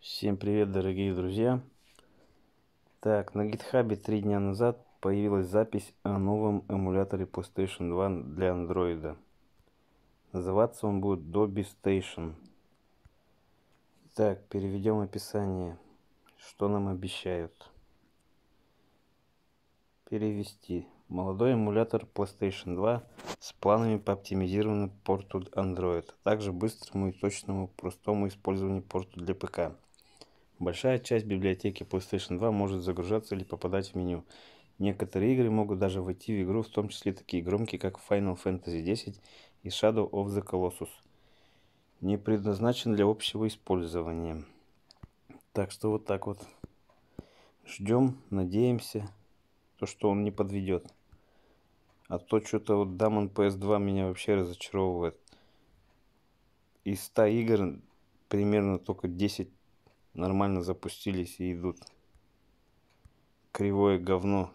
Всем привет, дорогие друзья! Так, на гитхабе три дня назад появилась запись о новом эмуляторе PlayStation 2 для Android. Называться он будет Dobby Station. Так, переведем описание. Что нам обещают? Перевести. Молодой эмулятор PlayStation 2 с планами по оптимизированному порту Android, а также быстрому и точному простому использованию порта для ПК. Большая часть библиотеки PlayStation 2 может загружаться или попадать в меню. Некоторые игры могут даже войти в игру, в том числе такие громкие, как Final Fantasy X и Shadow of the Colossus. Не предназначен для общего использования. Так что вот так вот. Ждем, надеемся, то, что он не подведет. А то что-то вот Дамон PS2 меня вообще разочаровывает. Из 100 игр примерно только 10 нормально запустились и идут. Кривое говно